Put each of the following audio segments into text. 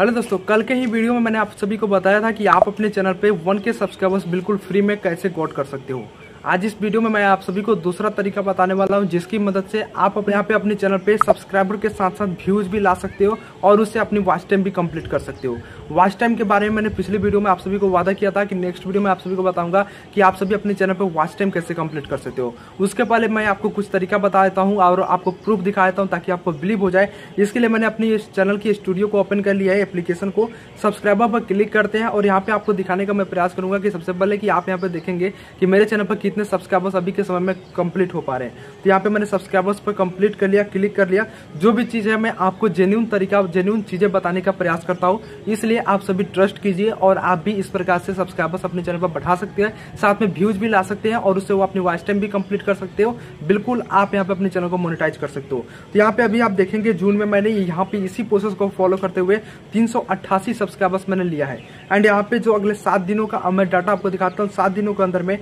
hello दोस्तों कल के ही वीडियो में मैंने आप सभी को बताया था कि आप अपने चैनल पे के सब्सक्राइबर्स बिल्कुल फ्री में कैसे गॉट कर सकते हो आज इस वीडियो में मैं आप सभी को दूसरा तरीका बताने वाला हूं जिसकी मदद से आप अपने यहाँ पे अपने चैनल पे सब्सक्राइबर के साथ साथ व्यूज भी ला सकते हो और उससे अपनी वॉच टाइम भी कंप्लीट कर सकते हो वॉच टाइम के बारे में मैंने पिछले वीडियो में आप सभी को वादा किया था कि नेक्स्ट वीडियो में आप सभी को बताऊंगा कि आप सभी अपने चैनल पर वॉच टाइम कैसे कंप्लीट कर सकते हो उसके पहले मैं आपको कुछ तरीका बता देता हूँ और आपको प्रूफ दिखा देता हूँ ताकि आपको बिलीव हो जाए इसके लिए मैंने अपनी इस चैनल की स्टूडियो को ओपन कर लिया है एप्लीकेशन को सब्सक्राइबर पर क्लिक करते हैं और यहाँ पे आपको दिखाने का मैं प्रयास करूंगा कि सबसे पहले कि आप यहाँ पे देखेंगे कि मेरे चैनल पर कितने कितने सब्सक्राइबर्स अभी के समय में कंप्लीट हो पा रहे हैं तो यहाँ पे मैंने सब्सक्राइबर्स पर कंप्लीट कर लिया क्लिक कर लिया जो भी चीज़ है मैं आपको जेन्यून तरीका जेन्यून चीज़ें बताने का प्रयास करता हूँ इसलिए आप सभी ट्रस्ट कीजिए और आप भी इस प्रकार से सब्सक्राइबर्स अपने चैनल पर बढ़ा सकते हैं साथ में व्यूज भी ला सकते हैं और उससे वो अपनी वॉइस टाइम भी कंप्लीट कर सकते हो बिल्कुल आप यहाँ पर अपने चैनल को मोनिटाइज कर सकते हो तो यहाँ पर अभी आप देखेंगे जून में मैंने यहाँ पर इसी प्रोसेस को फॉलो करते हुए तीन सब्सक्राइबर्स मैंने लिया है एंड यहाँ पे जो अगले सात दिनों का मैं डाटा आपको दिखाता हूँ सात दिनों के अंदर में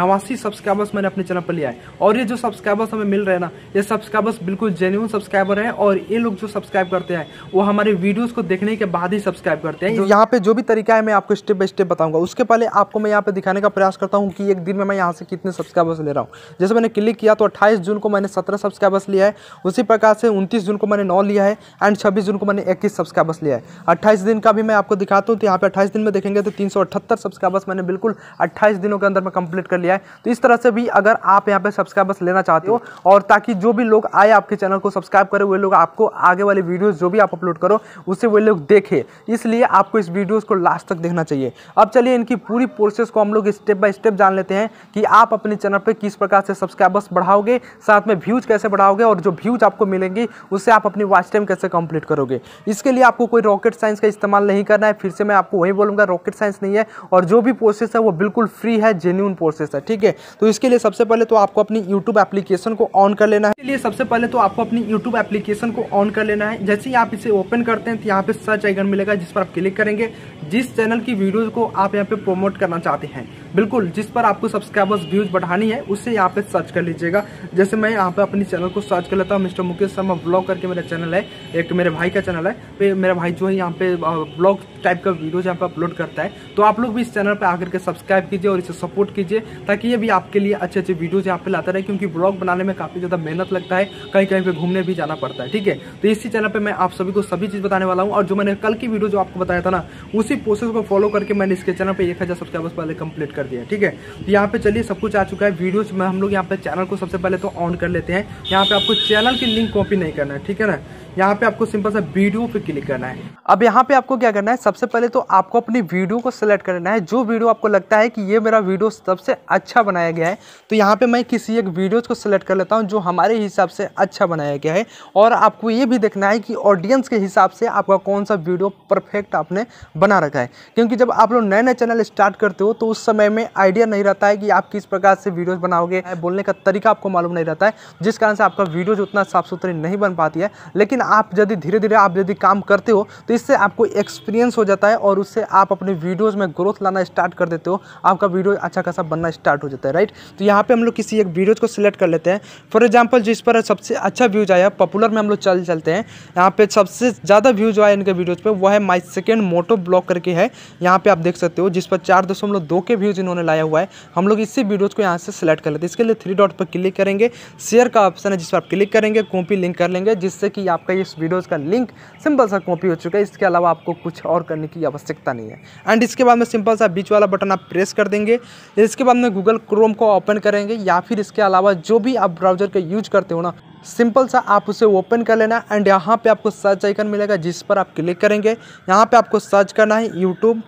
नवासी ही सब्सक्राइबर्स मैंने अपने चैनल पर लिया है और ये जो सब्सक्राइबर्स हमें मिल रहे हैं ना ये सब्सक्राइबर्स बिल्कुल जेन्यून सब्सक्राइबर है और ये लोग जो सब्सक्राइब करते हैं वो हमारे वीडियोज़ को देखने के बाद ही सब्सक्राइब करते हैं यहाँ पे जो भी तरीका है मैं आपको स्टेप बाय स्टेप बताऊंगा उसके पहले आपको मैं यहाँ पे दिखाने का प्रयास करता हूँ कि एक दिन में मैं यहाँ से कितने सब्सक्राइबर्स ले रहा हूँ जैसे मैंने क्लिक किया तो अट्ठाईस जून को मैंने सत्रह सब्सक्राइबर्स लिया है उसी प्रकार से उनतीस जून को मैंने नौ लिया है एंड छब्बीस जून को मैंने इक्कीस सब्सक्राइबर्स लिया है अट्ठाईस दिन का भी मैं आपको दिखाता हूँ तो यहाँ पे अट्ठाईस दिन में देखेंगे तो तीन सब्सक्राइबर्स मैंने बिल्कुल अट्ठाईस दिनों के अंदर में कंप्लीट कर लिया है तो इस तरह से भी अगर आप यहाँ पे सब्सक्राइबर्स लेना चाहते हो और ताकि जो भी लोग आए आपके चैनल को सब्सक्राइब करें वे लोग आपको आगे वाली वीडियोज़ जो भी आप अपलोड करो उससे वे लोग देखें इसलिए आपको इस वीडियोज़ को लास्ट तक देखना चाहिए अब चलिए इनकी पूरी प्रोसेस को हम लोग स्टेप बाय स्टेप जान लेते हैं कि आप अपने चैनल पर किस प्रकार से सब्सक्राइबर्स बढ़ाओगे साथ में व्यूज़ कैसे बढ़ाओगे और जो व्यूज़ आपको मिलेंगी उससे आप अपनी वॉच टाइम कैसे कंप्लीट करोगे इसके लिए आपको कोई रॉकेट साइंस का इस्तेमाल नहीं करना है फिर से मैं आपको वही बोलूँगा रॉकेट साइंस नहीं है और जो भी प्रोसेस है वो बिल्कुल फ्री है जेन्यून प्रोसेस है ठीक है है तो इसके लिए सबसे पहले तो आपको अपनी यूट्यूब एप्लीकेशन को ऑन कर लेना है इसके लिए सबसे पहले तो आपको अपनी यूट्यूब एप्लीकेशन को ऑन कर लेना है जैसे ही आप इसे ओपन करते हैं तो यहाँ पे सर्च आइकन मिलेगा जिस पर आप क्लिक करेंगे जिस चैनल की वीडियो को आप यहाँ पे प्रोमोट करना चाहते हैं बिल्कुल जिस पर आपको सब्सक्राइबर्स व्यूज बढ़ानी है उसे यहाँ पे सर्च कर लीजिएगा जैसे मैं यहाँ पे अपने चैनल को सर्च कर लेता हूँ मिस्टर मुकेश शर्मा ब्लॉग करके मेरा चैनल है एक मेरे भाई का चैनल है तो मेरा भाई जो है यहाँ पे ब्लॉग टाइप का वीडियोज यहाँ पे अपलोड करता है तो आप लोग भी इस चैनल पर आकर के सब्सक्राइब कीजिए और इसे सपोर्ट कीजिए ताकि ये भी आपके लिए अच्छे अच्छे वीडियोज यहाँ पे लाता रहे क्योंकि ब्लॉग बनाने में काफ़ी ज़्यादा मेहनत लगता है कहीं कहीं पर घूमने भी जाना पड़ता है ठीक है तो इसी चैनल पर मैं आप सभी को सभी चीज़ बताने वाला हूँ और जो मैंने कल की वीडियो जो आपको बताया था ना उसी प्रोसेस को फॉलो करके मैंने इसके चैनल पर एक हज़ार सब्सक्राइबर्स पहले कंप्लीट कर दिया ठीक है तो यहाँ पे चलिए सब कुछ आ चुका है वीडियोस में हम लोग यहाँ पे चैनल को सबसे पहले तो ऑन कर लेते हैं यहाँ पे आपको चैनल की लिंक कॉपी नहीं करना है ठीक है ना यहाँ पे आपको सिंपल सा वीडियो पे क्लिक करना है अब यहाँ पे आपको क्या करना है सबसे पहले तो आपको अपनी वीडियो को सिलेक्ट करना है जो वीडियो आपको लगता है कि ये मेरा वीडियो सबसे अच्छा बनाया गया है तो यहाँ पे मैं किसी एक वीडियो को सिलेक्ट कर लेता हूँ जो हमारे हिसाब से अच्छा बनाया गया है और आपको ये भी देखना है कि ऑडियंस के हिसाब से आपका कौन सा वीडियो परफेक्ट आपने बना रखा है क्योंकि जब आप लोग नए नए चैनल स्टार्ट करते हो तो उस समय में आइडिया नहीं रहता है कि आप किस प्रकार से वीडियोज़ बनाओगे बोलने का तरीका आपको मालूम नहीं रहता है जिस कारण से आपका जो उतना साफ सुथरी नहीं बन पाती है लेकिन लेकिन आप यदि धीरे धीरे आप यदि काम करते हो तो इससे आपको एक्सपीरियंस हो जाता है और उससे आप अपने वीडियोज़ में ग्रोथ लाना स्टार्ट कर देते हो आपका वीडियो अच्छा खासा बनना स्टार्ट हो जाता है राइट तो यहाँ पे हम लोग किसी एक वीडियोज़ को सिलेक्ट कर लेते हैं फॉर एग्जाम्पल जिस पर सबसे अच्छा व्यूज आया पॉपुलर में हम लोग चल चलते हैं यहाँ पर सबसे ज़्यादा व्यूज आया इनके वीडियोज़ पर वह है माई सेकेंड मोटो ब्लॉक करके है यहाँ पर आप देख सकते हो जिस पर चार दशमलव दो के व्यूज़ इन्होंने लाया हुआ है हम लोग इसी वीडियोज़ को यहाँ से सिलेक्ट कर लेते हैं इसके लिए थ्री डॉट पर क्लिक करेंगे शेयर का ऑप्शन है जिस पर आप क्लिक करेंगे कॉपी लिंक कर लेंगे जिससे कि आपका सकता है इस वीडियोज़ का लिंक सिंपल सा कॉपी हो चुका है इसके अलावा आपको कुछ और करने की आवश्यकता नहीं है एंड इसके बाद में सिंपल सा बीच वाला बटन आप प्रेस कर देंगे इसके बाद में गूगल क्रोम को ओपन करेंगे या फिर इसके अलावा जो भी आप ब्राउजर का यूज करते हो ना सिंपल सा आप उसे ओपन कर लेना एंड यहाँ पे आपको सर्च आइकन मिलेगा जिस पर आप क्लिक करेंगे यहाँ पे आपको सर्च करना है यूट्यूब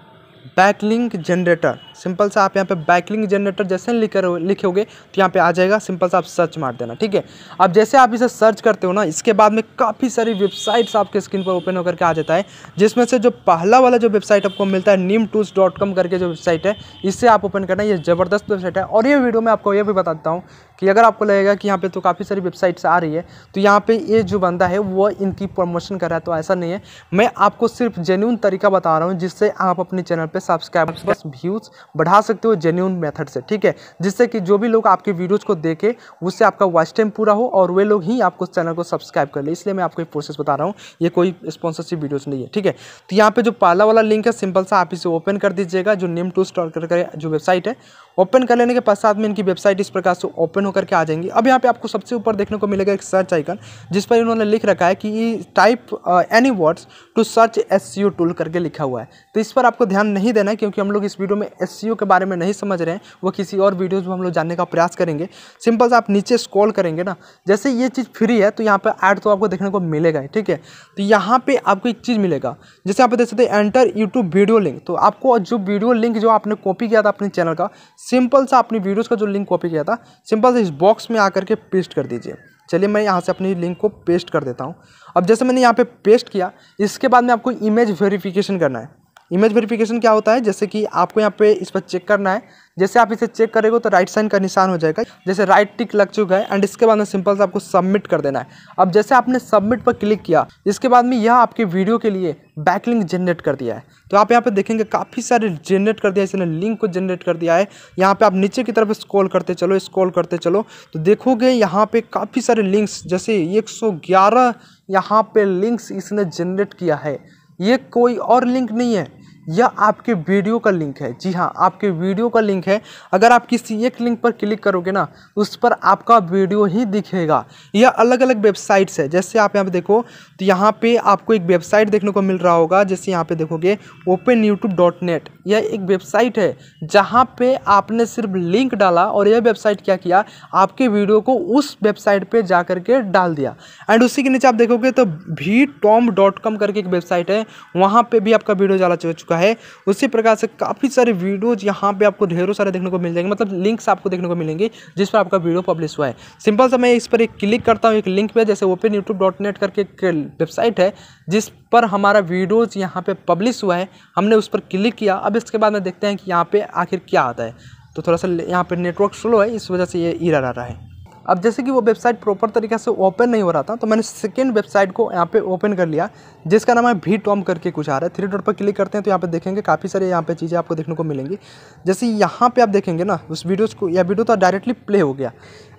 बैकलिंक जनरेटर सिंपल सा आप यहाँ पे बैकलिंग जनरेटर जैसे लिखे लिखोगे तो यहाँ पे आ जाएगा सिंपल सा आप सर्च मार देना ठीक है अब जैसे आप इसे सर्च करते हो ना इसके बाद में काफ़ी सारी वेबसाइट्स आपके स्क्रीन पर ओपन होकर के आ जाता है जिसमें से जो पहला वाला जो वेबसाइट आपको मिलता है नीम डॉट कॉम करके जो वेबसाइट है इससे आप ओपन करना ये ज़बरदस्त वेबसाइट है और ये वीडियो में आपको ये भी बताता हूँ कि अगर आपको लगेगा कि यहाँ पे तो काफ़ी सारी वेबसाइट्स आ रही है तो यहाँ पर ये जो बंदा है वो इनकी प्रमोशन कर रहा है तो ऐसा नहीं है मैं आपको सिर्फ जेन्यून तरीका बता रहा हूँ जिससे आप अपने चैनल पर बस व्यूज़ बढ़ा सकते हो जेन्यून मेथड से ठीक है जिससे कि जो भी लोग आपके वीडियोज़ को देखे उससे आपका वॉच टाइम पूरा हो और वे लोग ही आपको चैनल को सब्सक्राइब कर ले इसलिए मैं आपको एक प्रोसेस बता रहा हूँ ये कोई स्पॉन्सरशिप वीडियोज़ नहीं है ठीक है तो यहाँ पर जो पाला वाला लिंक है सिंपल सा आप इसे ओपन कर दीजिएगा जो नेम टू स्टॉल कर जो वेबसाइट है ओपन कर लेने के पश्चात में इनकी वेबसाइट इस प्रकार से ओपन होकर के आ जाएंगी अब यहाँ पे आपको सबसे ऊपर देखने को मिलेगा एक सर्च आइकन जिस पर इन्होंने लिख रखा है कि type any words to search as tool करके लिखा हुआ है तो इस पर आपको ध्यान नहीं देना है क्योंकि हम लोग इस वीडियो में एस सी के बारे में नहीं समझ रहे हैं वो किसी और वीडियोज़ में हम लोग जानने का प्रयास करेंगे सिंपल से आप नीचे स्क्रॉल करेंगे ना जैसे ये चीज़ फ्री है तो यहाँ पर ऐड तो आपको देखने को मिलेगा ठीक है तो यहाँ पर आपको एक चीज़ मिलेगा जैसे आप देख सकते हैं एंटर यूट्यूब वीडियो लिंक तो आपको जो वीडियो लिंक जो आपने कॉपी किया था अपने चैनल का सिंपल सा अपनी वीडियोज़ का जो लिंक कॉपी किया था सिंपल से इस बॉक्स में आकर के पेस्ट कर दीजिए चलिए मैं यहाँ से अपनी लिंक को पेस्ट कर देता हूँ अब जैसे मैंने यहाँ पे पेस्ट किया इसके बाद में आपको इमेज वेरिफिकेशन करना है इमेज वेरिफिकेशन क्या होता है जैसे कि आपको यहाँ पे इस पर चेक करना है जैसे आप इसे चेक करेंगे तो राइट साइन का निशान हो जाएगा जैसे राइट टिक लग चुका है एंड इसके बाद में सिंपल से आपको सबमिट कर देना है अब जैसे आपने सबमिट पर क्लिक किया इसके बाद में यह आपके वीडियो के लिए बैकलिंक जनरेट कर दिया है तो आप यहाँ पे देखेंगे काफ़ी सारे जनरेट कर दिया है इसने लिंक को जनरेट कर दिया है यहाँ पे आप नीचे की तरफ स्क्रॉल करते चलो स्क्रॉल करते चलो तो देखोगे यहाँ पे काफ़ी सारे लिंक्स जैसे 111 यहाँ पे लिंक्स इसने जनरेट किया है ये कोई और लिंक नहीं है यह आपके वीडियो का लिंक है जी हाँ आपके वीडियो का लिंक है अगर आप किसी एक लिंक पर क्लिक करोगे ना उस पर आपका वीडियो ही दिखेगा यह अलग अलग वेबसाइट्स है जैसे आप यहाँ पे देखो तो यहाँ पे आपको एक वेबसाइट देखने को मिल रहा होगा जैसे यहाँ पे देखोगे ओपन यूट्यूब डॉट नेट यह एक वेबसाइट है जहाँ पर आपने सिर्फ लिंक डाला और यह वेबसाइट क्या किया आपके वीडियो को उस वेबसाइट पर जा करके डाल दिया एंड उसी के नीचे आप देखोगे तो भी टॉम डॉट कॉम करके एक वेबसाइट है वहाँ पर भी आपका वीडियो डाला चुका चुका है उसी प्रकार से काफ़ी सारे वीडियोज़ यहाँ पर आपको ढेरों सारे देखने को मिल जाएंगे मतलब लिंक्स आपको देखने को मिलेंगे जिस पर आपका वीडियो पब्लिश हुआ है सिंपल सा मैं इस पर एक क्लिक करता हूँ एक लिंक पर जैसे ओपन यूट्यूब डॉट नेट करके एक वेबसाइट है जिस पर हमारा वीडियोज़ यहाँ पर पब्लिश हुआ है हमने उस पर क्लिक किया अब इसके बाद में देखते हैं कि यहाँ पर आखिर क्या आता है तो थोड़ा सा यहाँ पे नेटवर्क स्लो है इस वजह से ये ईरा आ रहा है अब जैसे कि वो वेबसाइट प्रॉपर तरीके से ओपन नहीं हो रहा था तो मैंने सेकेंड वेबसाइट को यहाँ पे ओपन कर लिया जिसका नाम है भी टॉम करके कुछ आ रहा है थ्री डॉट पर क्लिक करते हैं तो यहाँ पे देखेंगे काफ़ी सारे यहाँ पे चीज़ें आपको देखने को मिलेंगी जैसे यहाँ पे आप देखेंगे ना उस वीडियोज़ को या वीडियो तो डायरेक्टली प्ले हो गया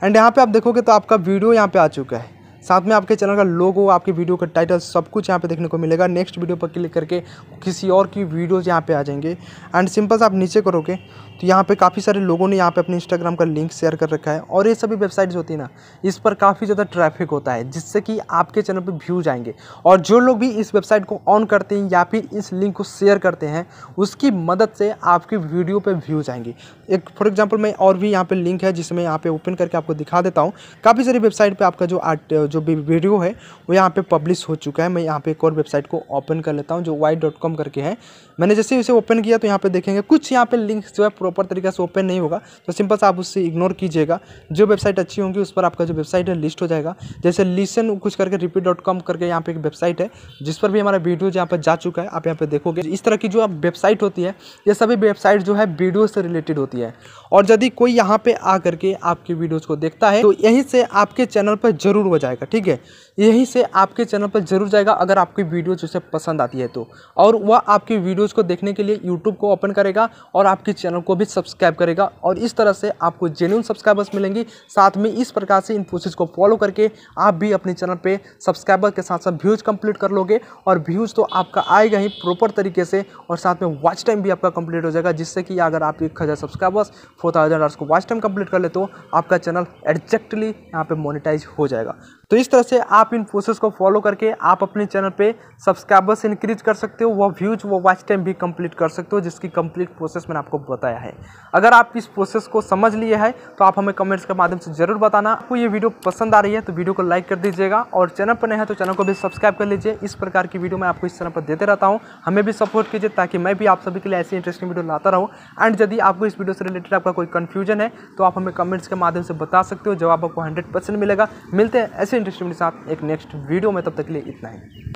एंड यहाँ पर आप देखोगे तो आपका वीडियो यहाँ पर आ चुका है साथ में आपके चैनल का लोगो आपकी वीडियो का टाइटल सब कुछ यहाँ पे देखने को मिलेगा नेक्स्ट वीडियो पर क्लिक करके किसी और की वीडियोज़ यहाँ पे आ जाएंगे एंड सिंपल से आप नीचे करोगे तो यहाँ पे काफ़ी सारे लोगों ने यहाँ पे अपने इंस्टाग्राम का लिंक शेयर कर रखा है और ये सभी वेबसाइट्स होती है ना इस पर काफ़ी ज़्यादा ट्रैफिक होता है जिससे कि आपके चैनल पर व्यूज आएंगे और जो लोग भी इस वेबसाइट को ऑन करते हैं या फिर इस लिंक को शेयर करते हैं उसकी मदद से आपकी वीडियो पर व्यूज आएंगे एक फॉर एग्जाम्पल मैं और भी यहाँ पर लिंक है जिसमें यहाँ पर ओपन करके आपको दिखा देता हूँ काफ़ी सारी वेबसाइट पर आपका जो आर्ट जो वीडियो है वो यहाँ पे पब्लिश हो चुका है मैं यहाँ पे एक और वेबसाइट को ओपन कर लेता हूँ जो वाई डॉट कॉम करके है मैंने जैसे उसे ओपन किया तो यहाँ पे देखेंगे कुछ यहाँ पे लिंक जो है प्रॉपर तरीके से ओपन नहीं होगा तो सिंपल से आप उससे इग्नोर कीजिएगा जो वेबसाइट अच्छी होंगी उस पर आपका जो वेबसाइट है लिस्ट हो जाएगा जैसे लिसन कुछ करके रिपीट डॉट कॉम करके यहाँ पे एक वेबसाइट है जिस पर भी हमारा वीडियो यहाँ पर जा चुका है आप यहाँ पर देखोगे इस तरह की जो आप वेबसाइट होती है ये सभी वेबसाइट जो है वीडियो से रिलेटेड होती है और यदि कोई यहाँ पर आ करके आपकी वीडियोज़ को देखता है तो यहीं से आपके चैनल पर जरूर हो जाएगा ठीक है यहीं से आपके चैनल पर जरूर जाएगा अगर आपकी वीडियो जैसे पसंद आती है तो और वह आपकी वीडियोज़ को देखने के लिए यूट्यूब को ओपन करेगा और आपके चैनल को भी सब्सक्राइब करेगा और इस तरह से आपको जेन्यून सब्सक्राइबर्स मिलेंगी साथ में इस प्रकार से इन प्रोसेस को फॉलो करके आप भी अपने चैनल पर सब्सक्राइबर के साथ साथ व्यूज़ कंप्लीट कर लोगे और व्यूज़ तो आपका आएगा ही प्रॉपर तरीके से और साथ में वॉच टाइम भी आपका कंप्लीट हो जाएगा जिससे कि अगर आप एक हज़ार सब्सक्राइबर्स फोर थाउजेंड को वॉच टाइम कंप्लीट कर ले तो आपका चैनल एग्जैक्टली यहाँ पर मोनिटाइज हो जाएगा तो इस तरह से आप आप इन प्रोसेस को फॉलो करके आप अपने चैनल पे सब्सक्राइबर्स इंक्रीज कर सकते हो वह व्यूज वो वॉच टाइम भी कंप्लीट कर सकते हो जिसकी कंप्लीट प्रोसेस मैंने आपको बताया है अगर आप इस प्रोसेस को समझ लिए है तो आप हमें कमेंट्स के माध्यम से ज़रूर बताना आपको ये वीडियो पसंद आ रही है तो वीडियो को लाइक कर दीजिएगा और चैनल पर नहीं है तो चैनल को भी सब्सक्राइब कर लीजिए इस प्रकार की वीडियो मैं आपको इस चैनल पर देते रहता हूँ हमें भी सपोर्ट कीजिए ताकि मैं भी आप सभी के लिए ऐसी इंटरेस्टिंग वीडियो लाता रहूँ एंड यदि आपको इस वीडियो से रिलेटेड आपका कोई कन्फ्यूजन है तो आप हमें कमेंट्स के माध्यम से बता सकते हो जवाब आपको हंड्रेड मिलेगा मिलते हैं ऐसे इंटरेस्टिंग के साथ एक नेक्स्ट वीडियो में तब तक के लिए इतना ही